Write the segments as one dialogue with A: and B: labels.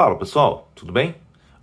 A: Fala pessoal, tudo bem?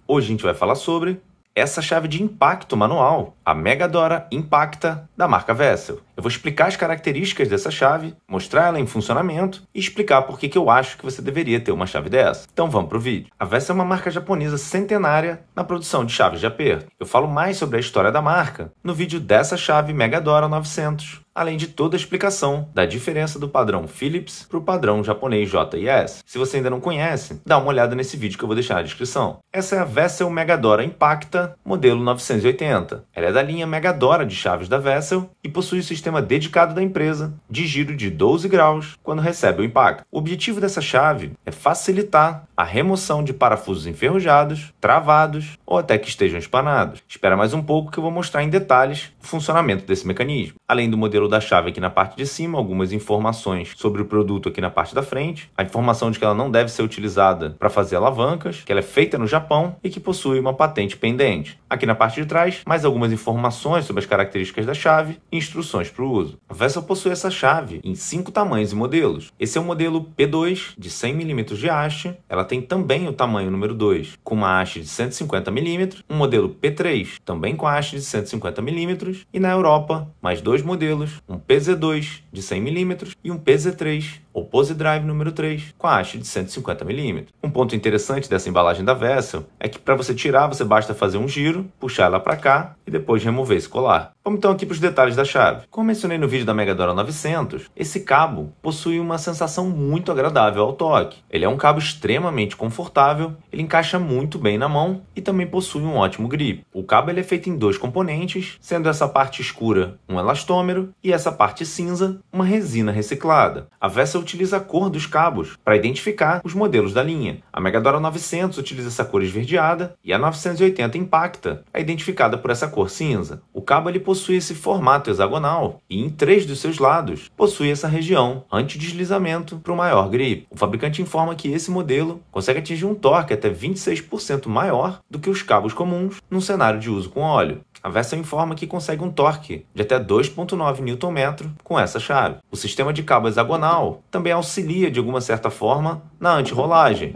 A: Hoje a gente vai falar sobre essa chave de impacto manual, a Megadora Impacta da marca Vessel. Eu vou explicar as características dessa chave, mostrar ela em funcionamento e explicar por que, que eu acho que você deveria ter uma chave dessa. Então vamos para o vídeo. A Vessa é uma marca japonesa centenária na produção de chaves de aperto. Eu falo mais sobre a história da marca no vídeo dessa chave Megadora 900, além de toda a explicação da diferença do padrão Philips para o padrão japonês JIS. Se você ainda não conhece, dá uma olhada nesse vídeo que eu vou deixar na descrição. Essa é a Vessel Megadora Impacta modelo 980. Ela é da linha Megadora de chaves da Vessel e possui o sistema sistema dedicado da empresa de giro de 12 graus quando recebe o impacto. O objetivo dessa chave é facilitar a remoção de parafusos enferrujados, travados ou até que estejam espanados. Espera mais um pouco que eu vou mostrar em detalhes funcionamento desse mecanismo. Além do modelo da chave aqui na parte de cima, algumas informações sobre o produto aqui na parte da frente, a informação de que ela não deve ser utilizada para fazer alavancas, que ela é feita no Japão e que possui uma patente pendente. Aqui na parte de trás, mais algumas informações sobre as características da chave e instruções para o uso. A Vessel possui essa chave em cinco tamanhos e modelos. Esse é o modelo P2 de 100 mm de haste, ela tem também o tamanho número 2 com uma haste de 150 mm, um modelo P3 também com haste de 150 mm e na Europa mais dois modelos, um PZ2 de 100mm e um PZ3 ou Pose Drive número 3, com a haste de 150mm. Um ponto interessante dessa embalagem da Vessel é que para você tirar, você basta fazer um giro, puxar ela para cá e depois remover esse colar. Vamos então aqui para os detalhes da chave. Como mencionei no vídeo da Megadora 900, esse cabo possui uma sensação muito agradável ao toque. Ele é um cabo extremamente confortável, ele encaixa muito bem na mão e também possui um ótimo grip. O cabo ele é feito em dois componentes, sendo essa parte escura um elastômero e essa parte cinza uma resina reciclada. A Vessel utiliza a cor dos cabos para identificar os modelos da linha. A Megadora 900 utiliza essa cor esverdeada e a 980 Impacta é identificada por essa cor cinza. O cabo ele possui esse formato hexagonal e em três dos seus lados possui essa região anti-deslizamento para o maior grip. O fabricante informa que esse modelo consegue atingir um torque até 26% maior do que os cabos comuns num cenário de uso com óleo. A Vessel informa que consegue um torque de até 2.9 Nm com essa chave. O sistema de cabo hexagonal também auxilia de alguma certa forma na antirrolagem.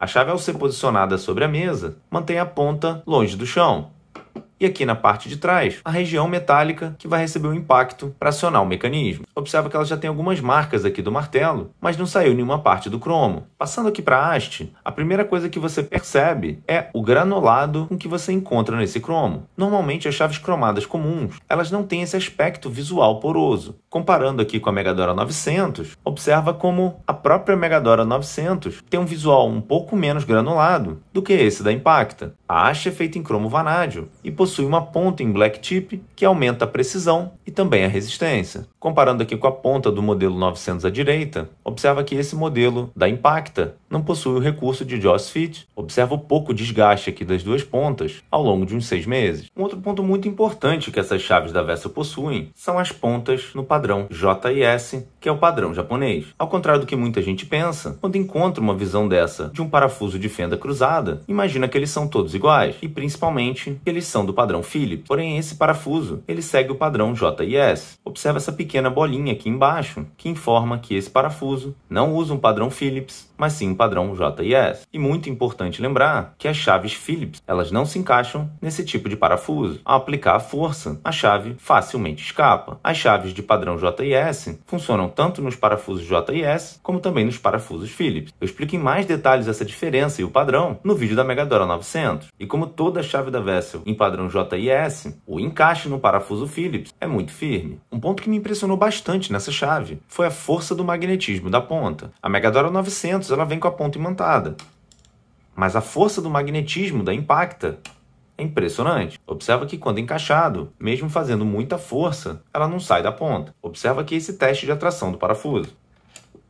A: A chave ao ser posicionada sobre a mesa, mantém a ponta longe do chão, e aqui na parte de trás, a região metálica que vai receber o um impacto para acionar o mecanismo. Observa que ela já tem algumas marcas aqui do martelo, mas não saiu nenhuma parte do cromo. Passando aqui para a haste, a primeira coisa que você percebe é o granulado com que você encontra nesse cromo. Normalmente as chaves cromadas comuns, elas não têm esse aspecto visual poroso. Comparando aqui com a Megadora 900, observa como a própria Megadora 900 tem um visual um pouco menos granulado do que esse da Impacta. A haste é feita em cromo vanádio e possui uma ponta em black tip que aumenta a precisão e também a resistência. Comparando aqui com a ponta do modelo 900 à direita, observa que esse modelo da Impacta não possui o recurso de Joss Fit. Observa o pouco desgaste aqui das duas pontas ao longo de uns seis meses. Um outro ponto muito importante que essas chaves da Vessa possuem são as pontas no padrão JIS, que é o padrão japonês. Ao contrário do que muita gente pensa, quando encontra uma visão dessa de um parafuso de fenda cruzada, imagina que eles são todos iguais e principalmente eles são do padrão Phillips. Porém, esse parafuso ele segue o padrão JIS. Observa essa pequena bolinha aqui embaixo que informa que esse parafuso não usa um padrão Phillips mas sim padrão JIS. E muito importante lembrar que as chaves Phillips, elas não se encaixam nesse tipo de parafuso. Ao aplicar a força, a chave facilmente escapa. As chaves de padrão JIS funcionam tanto nos parafusos JIS como também nos parafusos Phillips. Eu explico em mais detalhes essa diferença e o padrão no vídeo da Megadora 900. E como toda chave da Vessel em padrão JIS, o encaixe no parafuso Phillips é muito firme. Um ponto que me impressionou bastante nessa chave foi a força do magnetismo da ponta. A Megadora 900 Antes ela vem com a ponta imantada. Mas a força do magnetismo da impacta é impressionante. Observa que quando encaixado, mesmo fazendo muita força, ela não sai da ponta. Observa que esse teste de atração do parafuso.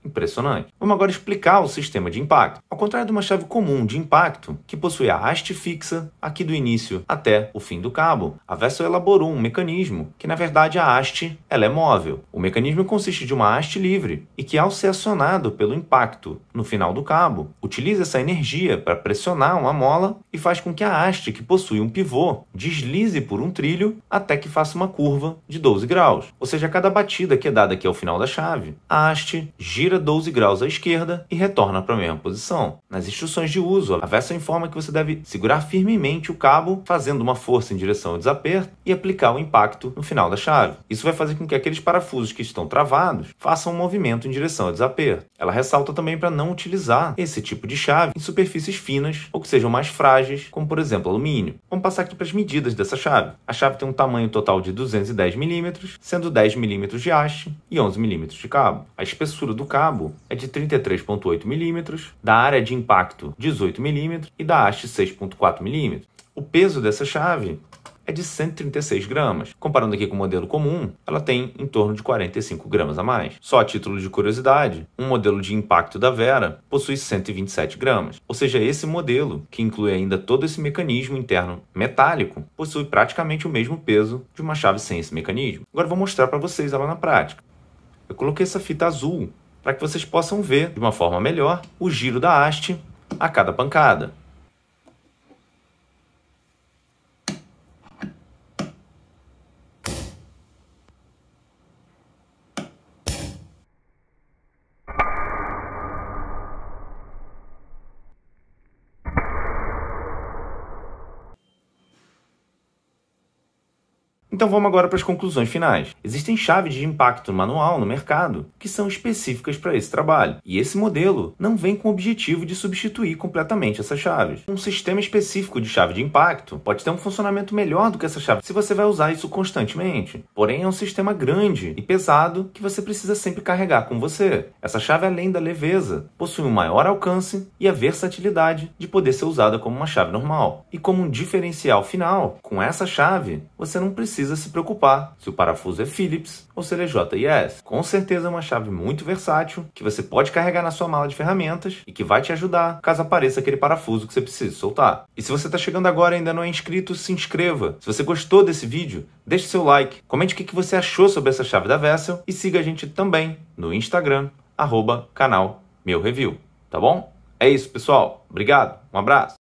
A: Impressionante. Vamos agora explicar o sistema de impacto. Ao contrário de uma chave comum de impacto, que possui a haste fixa aqui do início até o fim do cabo, a Vessel elaborou um mecanismo que, na verdade, a haste ela é móvel. O mecanismo consiste de uma haste livre e que, ao ser acionado pelo impacto no final do cabo, utiliza essa energia para pressionar uma mola e faz com que a haste, que possui um pivô, deslize por um trilho até que faça uma curva de 12 graus. Ou seja, a cada batida que é dada aqui ao final da chave, a haste gira gira 12 graus à esquerda e retorna para a mesma posição. Nas instruções de uso, a Vessel informa que você deve segurar firmemente o cabo, fazendo uma força em direção ao desaperto e aplicar o impacto no final da chave. Isso vai fazer com que aqueles parafusos que estão travados façam um movimento em direção ao desaperto. Ela ressalta também para não utilizar esse tipo de chave em superfícies finas ou que sejam mais frágeis, como por exemplo alumínio. Vamos passar aqui para as medidas dessa chave. A chave tem um tamanho total de 210 mm, sendo 10 mm de haste e 11 mm de cabo. A espessura do cabo cabo é de 33,8 mm, da área de impacto 18 mm e da haste 6,4 mm. O peso dessa chave é de 136 gramas. Comparando aqui com o modelo comum, ela tem em torno de 45 gramas a mais. Só a título de curiosidade, um modelo de impacto da Vera possui 127 gramas. Ou seja, esse modelo, que inclui ainda todo esse mecanismo interno metálico, possui praticamente o mesmo peso de uma chave sem esse mecanismo. Agora vou mostrar para vocês ela na prática. Eu coloquei essa fita azul para que vocês possam ver de uma forma melhor o giro da haste a cada pancada. Então vamos agora para as conclusões finais. Existem chaves de impacto manual no mercado que são específicas para esse trabalho, e esse modelo não vem com o objetivo de substituir completamente essas chaves. Um sistema específico de chave de impacto pode ter um funcionamento melhor do que essa chave se você vai usar isso constantemente. Porém, é um sistema grande e pesado que você precisa sempre carregar com você. Essa chave, além da leveza, possui um maior alcance e a versatilidade de poder ser usada como uma chave normal. E como um diferencial final, com essa chave, você não precisa precisa se preocupar se o parafuso é Phillips ou CLJ é IES. Com certeza é uma chave muito versátil que você pode carregar na sua mala de ferramentas e que vai te ajudar caso apareça aquele parafuso que você precisa soltar. E se você está chegando agora e ainda não é inscrito, se inscreva. Se você gostou desse vídeo, deixe seu like, comente o que você achou sobre essa chave da Vessel e siga a gente também no Instagram, arroba canal Meu Review, tá bom? É isso, pessoal. Obrigado, um abraço.